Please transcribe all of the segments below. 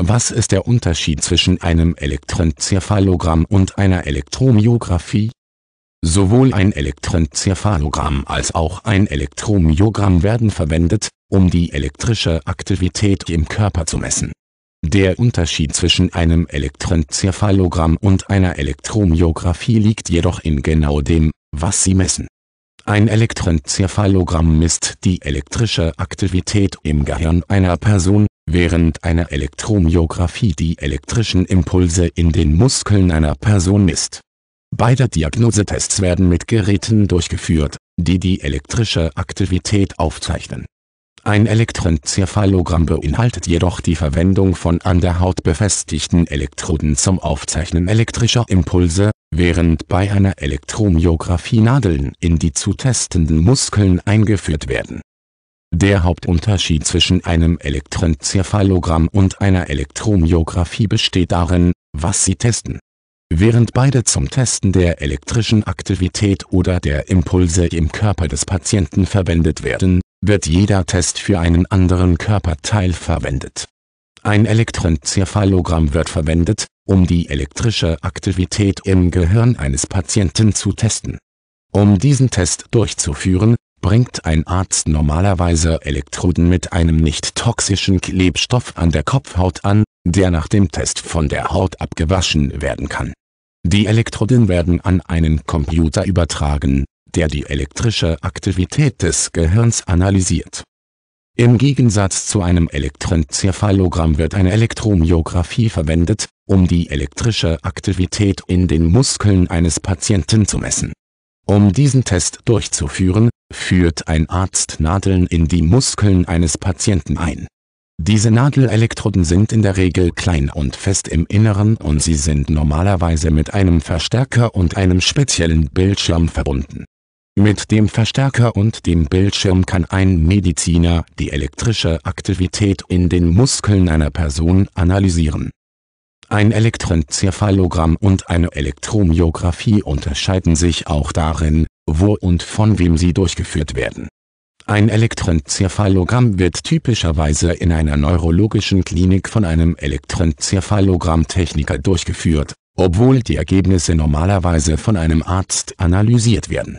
Was ist der Unterschied zwischen einem Elektrenzerphalogramm und einer Elektromyographie? Sowohl ein Elektrenzerphalogramm als auch ein Elektromyogramm werden verwendet, um die elektrische Aktivität im Körper zu messen. Der Unterschied zwischen einem Elektrenzerphalogramm und einer Elektromyographie liegt jedoch in genau dem, was sie messen. Ein Elektrenzerphalogramm misst die elektrische Aktivität im Gehirn einer Person Während eine Elektromyographie die elektrischen Impulse in den Muskeln einer Person misst. Beide Diagnosetests werden mit Geräten durchgeführt, die die elektrische Aktivität aufzeichnen. Ein Elektronzephalogramm beinhaltet jedoch die Verwendung von an der Haut befestigten Elektroden zum Aufzeichnen elektrischer Impulse, während bei einer Elektromyographie Nadeln in die zu testenden Muskeln eingeführt werden der Hauptunterschied zwischen einem Elektrenzerfallogramm und einer Elektromyographie besteht darin, was sie testen. Während beide zum Testen der elektrischen Aktivität oder der Impulse im Körper des Patienten verwendet werden, wird jeder Test für einen anderen Körperteil verwendet. Ein Elektrenzerfallogramm wird verwendet, um die elektrische Aktivität im Gehirn eines Patienten zu testen. Um diesen Test durchzuführen, bringt ein Arzt normalerweise Elektroden mit einem nicht toxischen Klebstoff an der Kopfhaut an, der nach dem Test von der Haut abgewaschen werden kann. Die Elektroden werden an einen Computer übertragen, der die elektrische Aktivität des Gehirns analysiert. Im Gegensatz zu einem Elektrenzephalogramm wird eine Elektromyographie verwendet, um die elektrische Aktivität in den Muskeln eines Patienten zu messen um diesen Test durchzuführen, führt ein Arzt Nadeln in die Muskeln eines Patienten ein. Diese Nadelelektroden sind in der Regel klein und fest im Inneren und sie sind normalerweise mit einem Verstärker und einem speziellen Bildschirm verbunden. Mit dem Verstärker und dem Bildschirm kann ein Mediziner die elektrische Aktivität in den Muskeln einer Person analysieren ein Elektronzephalogramm und eine Elektromyographie unterscheiden sich auch darin, wo und von wem sie durchgeführt werden. Ein Elektronzephalogramm wird typischerweise in einer neurologischen Klinik von einem Elektronzephalogrammtechniker durchgeführt, obwohl die Ergebnisse normalerweise von einem Arzt analysiert werden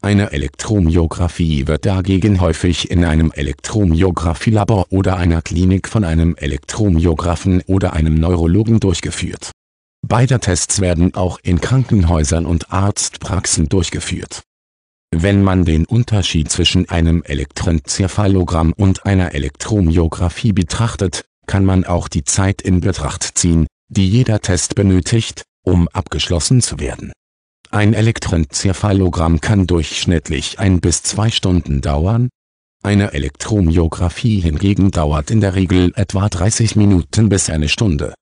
eine Elektromyographie wird dagegen häufig in einem Elektromyographielabor oder einer Klinik von einem Elektromyographen oder einem Neurologen durchgeführt. Beide Tests werden auch in Krankenhäusern und Arztpraxen durchgeführt. Wenn man den Unterschied zwischen einem Elektrenzerfalogramm und einer Elektromyographie betrachtet, kann man auch die Zeit in Betracht ziehen, die jeder Test benötigt, um abgeschlossen zu werden ein Elektronzephalogramm kann durchschnittlich ein bis zwei Stunden dauern. Eine Elektromyographie hingegen dauert in der Regel etwa 30 Minuten bis eine Stunde.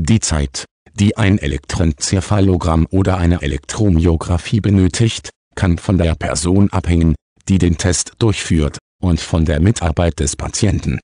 Die Zeit, die ein Elektronzephalogramm oder eine Elektromyographie benötigt, kann von der Person abhängen, die den Test durchführt, und von der Mitarbeit des Patienten